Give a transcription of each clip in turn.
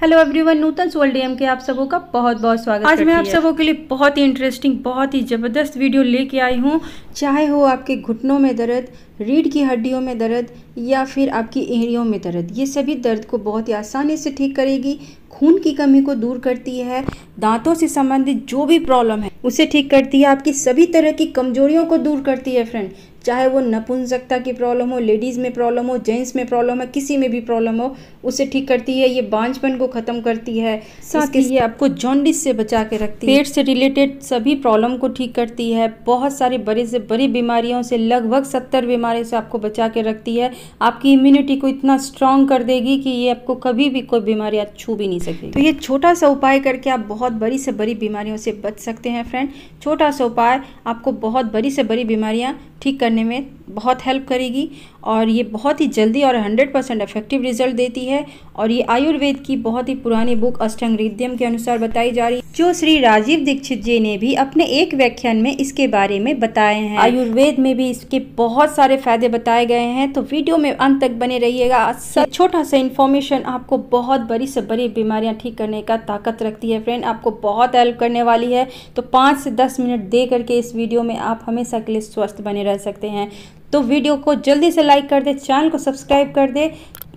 Hello everyone Nutan सोल डी के आप सबों का बहुत बहुत स्वागत आज मैं आप सबों के लिए बहुत ही इंटरेस्टिंग बहुत ही ज़बरदस्त वीडियो लेके आई हूँ चाहे हो आपके घुटनों में दर्द रीढ़ की हड्डियों में दर्द या फिर आपकी एड़ियों में दर्द ये सभी दर्द को बहुत ही आसानी से ठीक करेगी खून की कमी को दूर करती है दांतों से संबंधित जो भी प्रॉब्लम है उसे ठीक करती है आपकी सभी तरह की कमजोरियों को दूर करती है फ्रेंड चाहे वो नपुंसकता की प्रॉब्लम हो लेडीज़ में प्रॉब्लम हो जेंट्स में प्रॉब्लम है किसी में भी प्रॉब्लम हो उसे ठीक करती है ये बांझपन को ख़त्म करती है साथ ही ये आपको जॉन्डिस से बचा के रखती है पेट से रिलेटेड सभी प्रॉब्लम को ठीक करती है बहुत सारी बड़ी से बड़ी बीमारियों से लगभग सत्तर बीमारियों से आपको बचा के रखती है आपकी इम्यूनिटी को इतना स्ट्रांग कर देगी कि ये आपको कभी भी कोई बीमारी आप छू भी नहीं सकती तो ये छोटा सा उपाय करके आप बहुत बड़ी से बड़ी बीमारियों से बच सकते हैं फ्रेंड छोटा सा उपाय आपको बहुत बड़ी से बड़ी बीमारियाँ ठीक करने करने में बहुत हेल्प करेगी और ये बहुत ही जल्दी और 100 परसेंट इफेक्टिव रिजल्ट देती है और ये आयुर्वेद की बहुत ही पुरानी बुक अष्टंग रिद्यम के अनुसार बताई जा रही है जो श्री राजीव दीक्षित जी ने भी अपने एक व्याख्यान में इसके बारे में बताए हैं आयुर्वेद में भी इसके बहुत सारे फायदे बताए गए हैं तो वीडियो में अंत तक बने रहिएगा छोटा सा इन्फॉर्मेशन आपको बहुत बड़ी से बड़ी बीमारियां ठीक करने का ताकत रखती है फ्रेंड आपको बहुत हेल्प करने वाली है तो पाँच से दस मिनट दे करके इस वीडियो में आप हमेशा के लिए स्वस्थ बने रह सकते हैं तो वीडियो को जल्दी से लाइक कर दे चैनल को सब्सक्राइब कर दे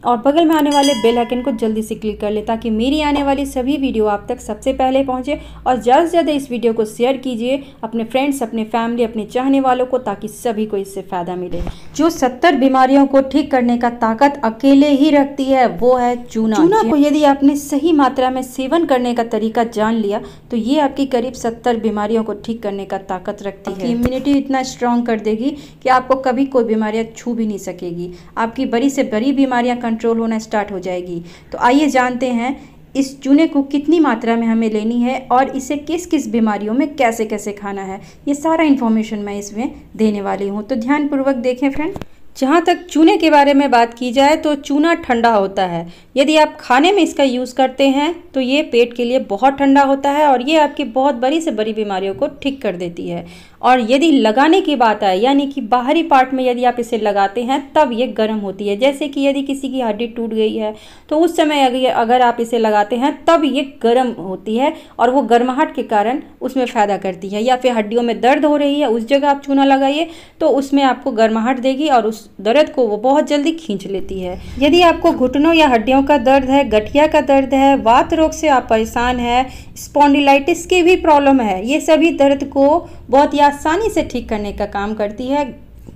और बगल में आने वाले बेल आइकन को जल्दी से क्लिक कर ले ताकि मेरी आने वाली सभी वीडियो आप तक सबसे पहले पहुंचे और ज़्यादा से ज़्यादा इस वीडियो को शेयर कीजिए अपने फ्रेंड्स अपने फैमिली अपने चाहने वालों को ताकि सभी को इससे फ़ायदा मिले जो सत्तर बीमारियों को ठीक करने का ताकत अकेले ही रखती है वो है चूना चूना को हाँ। यदि आपने सही मात्रा में सेवन करने का तरीका जान लिया तो ये आपकी करीब सत्तर बीमारियों को ठीक करने का ताकत रखती है इम्यूनिटी इतना स्ट्रांग कर देगी कि आपको कभी कोई बीमारियाँ छू भी नहीं सकेगी आपकी बड़ी से बड़ी बीमारियाँ कंट्रोल होना स्टार्ट हो जाएगी तो आइए जानते हैं इस चूने को कितनी मात्रा में हमें लेनी है और इसे किस किस बीमारियों में कैसे कैसे खाना है ये सारा इन्फॉर्मेशन मैं इसमें देने वाली हूँ तो ध्यानपूर्वक देखें फ्रेंड जहाँ तक चूने के बारे में बात की जाए तो चूना ठंडा होता है यदि आप खाने में इसका यूज़ करते हैं तो ये पेट के लिए बहुत ठंडा होता है और ये आपकी बहुत बड़ी से बड़ी बीमारियों को ठीक कर देती है और यदि लगाने की बात आए यानी कि बाहरी पार्ट में यदि आप इसे लगाते हैं तब ये गर्म होती है जैसे कि यदि किसी की हड्डी टूट गई है तो उस समय अगर आप इसे लगाते हैं तब ये गर्म होती है और वो गर्माहट के कारण उसमें फ़ायदा करती है या फिर हड्डियों में दर्द हो रही है उस जगह आप चूना लगाइए तो उसमें आपको गर्माहट देगी और उस दर्द को वो बहुत जल्दी खींच लेती है यदि आपको घुटनों या हड्डियों का दर्द है गठिया का दर्द है वात रोग से आप परेशान है स्पॉन्डिलाइटिस की भी प्रॉब्लम है ये सभी दर्द को बहुत ही आसानी से ठीक करने का काम करती है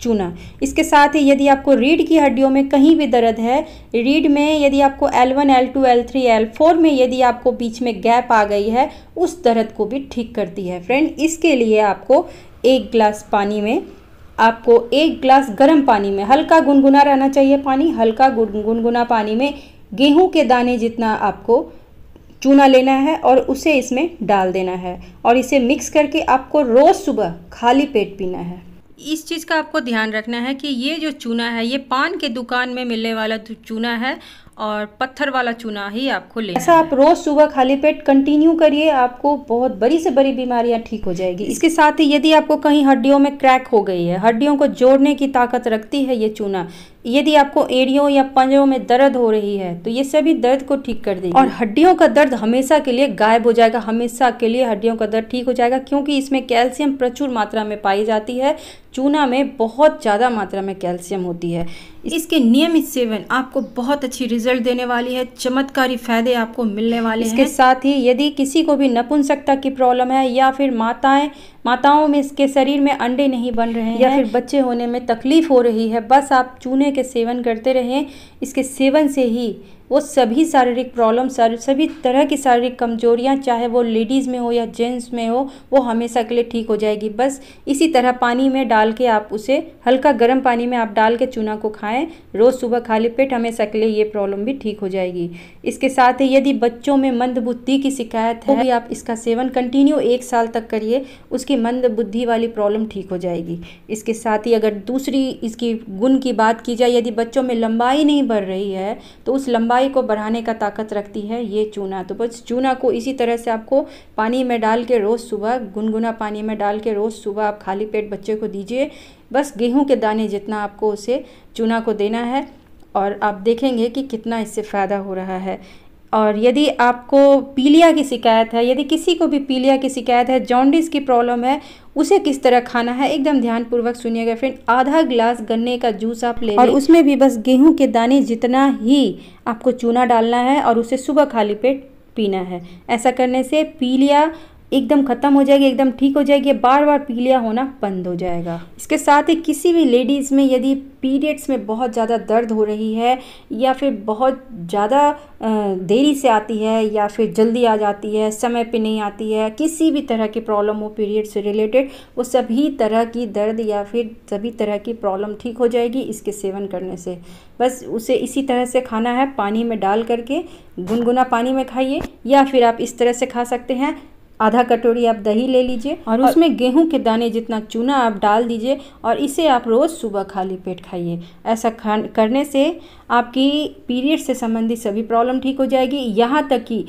चूना इसके साथ ही यदि आपको रीढ़ की हड्डियों में कहीं भी दर्द है रीढ़ में यदि आपको L1, L2, L3, L4 में यदि आपको बीच में गैप आ गई है उस दर्द को भी ठीक करती है फ्रेंड इसके लिए आपको एक ग्लास पानी में आपको एक ग्लास गर्म पानी में हल्का गुनगुना रहना चाहिए पानी हल्का गुनगुना पानी में गेहूँ के दाने जितना आपको चूना लेना है और उसे इसमें डाल देना है और इसे मिक्स करके आपको रोज़ सुबह खाली पेट पीना है इस चीज़ का आपको ध्यान रखना है कि ये जो चूना है ये पान के दुकान में मिलने वाला चूना है और पत्थर वाला चूना ही आपको ले ऐसा आप रोज़ सुबह खाली पेट कंटिन्यू करिए आपको बहुत बड़ी से बड़ी बीमारियां ठीक हो जाएगी इसके साथ ही यदि आपको कहीं हड्डियों में क्रैक हो गई है हड्डियों को जोड़ने की ताकत रखती है ये चूना यदि आपको एड़ियों या पंजों में दर्द हो रही है तो ये सभी दर्द को ठीक कर देगी और हड्डियों का दर्द हमेशा के लिए गायब हो जाएगा हमेशा के लिए हड्डियों का दर्द ठीक हो जाएगा क्योंकि इसमें कैल्शियम प्रचुर मात्रा में पाई जाती है चूना में बहुत ज़्यादा मात्रा में कैल्शियम होती है इसके नियमित सेवन आपको बहुत अच्छी रिजल्ट देने वाली है चमत्कारी फायदे आपको मिलने वाले इसके हैं साथ ही यदि किसी को भी नपुंसकता की प्रॉब्लम है या फिर माताएं माताओं में इसके शरीर में अंडे नहीं बन रहे हैं या फिर बच्चे होने में तकलीफ हो रही है बस आप चूने के सेवन करते रहें इसके सेवन से ही वो सभी शारीरिक प्रॉब्लम सभी तरह की शारीरिक कमजोरियाँ चाहे वो लेडीज़ में हो या जेंट्स में हो वो हमेशा के लिए ठीक हो जाएगी बस इसी तरह पानी में डाल के आप उसे हल्का गर्म पानी में आप डाल के चूना को खाएं रोज़ सुबह खाली पेट हमेशा के लिए ये प्रॉब्लम भी ठीक हो जाएगी इसके साथ ही यदि बच्चों में मंद बुद्धि की शिकायत है तो आप इसका सेवन कंटिन्यू एक साल तक करिए उसकी मंद बुद्धि वाली प्रॉब्लम ठीक हो जाएगी इसके साथ ही अगर दूसरी इसकी गुण की बात की जाए यदि बच्चों में लंबाई नहीं बढ़ रही है तो उस लंबा लंबाई को बढ़ाने का ताकत रखती है ये चूना तो बस चूना को इसी तरह से आपको पानी में डाल के रोज़ सुबह गुनगुना पानी में डाल के रोज़ सुबह आप खाली पेट बच्चे को दीजिए बस गेहूँ के दाने जितना आपको उसे चूना को देना है और आप देखेंगे कि कितना इससे फ़ायदा हो रहा है और यदि आपको पीलिया की शिकायत है यदि किसी को भी पीलिया की शिकायत है जॉन्डिस की प्रॉब्लम है उसे किस तरह खाना है एकदम ध्यानपूर्वक सुनिएगा फ्रेंड आधा ग्लास गन्ने का जूस आप ले और उसमें भी बस गेहूं के दाने जितना ही आपको चूना डालना है और उसे सुबह खाली पेट पीना है ऐसा करने से पीलिया एकदम ख़त्म हो जाएगी एकदम ठीक हो जाएगी बार बार पीलिया होना बंद हो जाएगा इसके साथ ही किसी भी लेडीज़ में यदि पीरियड्स में बहुत ज़्यादा दर्द हो रही है या फिर बहुत ज़्यादा देरी से आती है या फिर जल्दी आ जाती है समय पे नहीं आती है किसी भी तरह की प्रॉब्लम हो पीरियड से रिलेटेड वो सभी तरह की दर्द या फिर सभी तरह की प्रॉब्लम ठीक हो जाएगी इसके सेवन करने से बस उसे इसी तरह से खाना है पानी में डाल करके गुनगुना पानी में खाइए या फिर आप इस तरह से खा सकते हैं आधा कटोरी आप दही ले लीजिए और उसमें गेहूं के दाने जितना चूना आप डाल दीजिए और इसे आप रोज़ सुबह खाली पेट खाइए ऐसा खा करने से आपकी पीरियड से संबंधित सभी प्रॉब्लम ठीक हो जाएगी यहाँ तक कि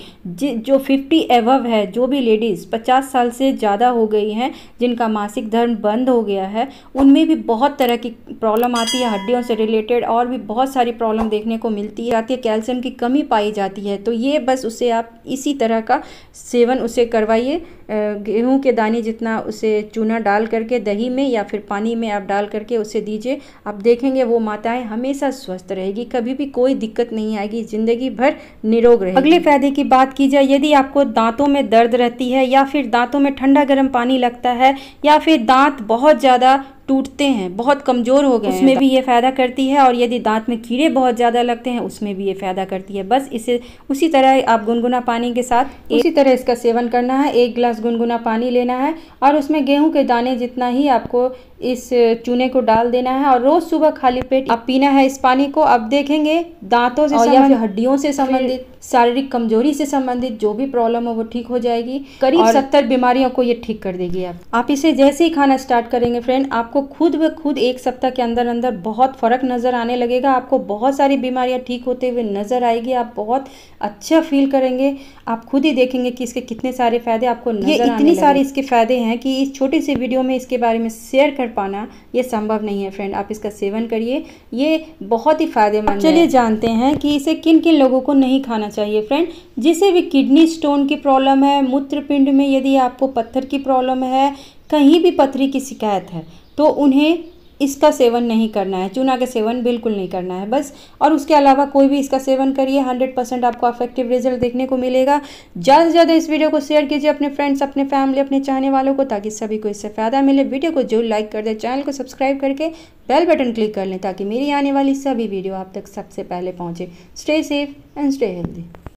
जो फिफ्टी एवव है जो भी लेडीज़ पचास साल से ज़्यादा हो गई हैं जिनका मासिक धर्म बंद हो गया है उनमें भी बहुत तरह की प्रॉब्लम आती है हड्डियों से रिलेटेड और भी बहुत सारी प्रॉब्लम देखने को मिलती है आती है कैल्शियम की कमी पाई जाती है तो ये बस उसे आप इसी तरह का सेवन उसे करवा पाइए गेहूँ के दाने जितना उसे चूना डाल करके दही में या फिर पानी में आप डाल करके उसे दीजिए आप देखेंगे वो माताएं हमेशा स्वस्थ रहेगी कभी भी कोई दिक्कत नहीं आएगी ज़िंदगी भर निरोग रहेगी अगले फायदे की बात की जाए यदि आपको दांतों में दर्द रहती है या फिर दांतों में ठंडा गर्म पानी लगता है या फिर दांत बहुत ज़्यादा टूटते हैं बहुत कमज़ोर हो गए उसमें भी तो ये फ़ायदा करती है और यदि दांत में कीड़े बहुत ज़्यादा लगते हैं उसमें भी ये फ़ायदा करती है बस इसे उसी तरह आप गुनगुना पानी के साथ उसी तरह इसका सेवन करना है एक गिलास गुनगुना पानी लेना है और उसमें गेहूं के दाने जितना ही आपको इस चूने को डाल देना है और रोज सुबह खाली पेट आप पीना है इस पानी को अब देखेंगे दांतों से या फिर हड्डियों से संबंधित शारीरिक कमजोरी से संबंधित जो भी प्रॉब्लम है वो ठीक हो जाएगी करीब सत्तर बीमारियों को ये ठीक कर देगी आप आप इसे जैसे ही खाना स्टार्ट करेंगे फ्रेंड आपको खुद ब खुद एक सप्ताह के अंदर अंदर बहुत फर्क नजर आने लगेगा आपको बहुत सारी बीमारियां ठीक होते हुए नजर आएगी आप बहुत अच्छा फील करेंगे आप खुद ही देखेंगे कि इसके कितने सारे फायदे आपको ये इतनी सारी इसके फायदे हैं कि इस छोटी सी वीडियो में इसके बारे में शेयर कर कर पाना ये संभव नहीं है फ्रेंड आप इसका सेवन करिए ये बहुत ही फायदेमंद चलिए जानते हैं कि इसे किन किन लोगों को नहीं खाना चाहिए फ्रेंड जिसे भी किडनी स्टोन की प्रॉब्लम है मूत्रपिंड में यदि आपको पत्थर की प्रॉब्लम है कहीं भी पथरी की शिकायत है तो उन्हें इसका सेवन नहीं करना है चूना का सेवन बिल्कुल नहीं करना है बस और उसके अलावा कोई भी इसका सेवन करिए हंड्रेड परसेंट आपको अफेक्टिव रिजल्ट देखने को मिलेगा ज़्यादा से ज़्यादा इस वीडियो को शेयर कीजिए अपने फ्रेंड्स अपने फैमिली अपने चाहने वालों को ताकि सभी को इससे फ़ायदा मिले वीडियो को जरूर लाइक कर दें चैनल को सब्सक्राइब करके बेल बटन क्लिक कर लें ताकि मेरी आने वाली सभी वीडियो आप तक सबसे पहले पहुँचे stay safe and stay healthy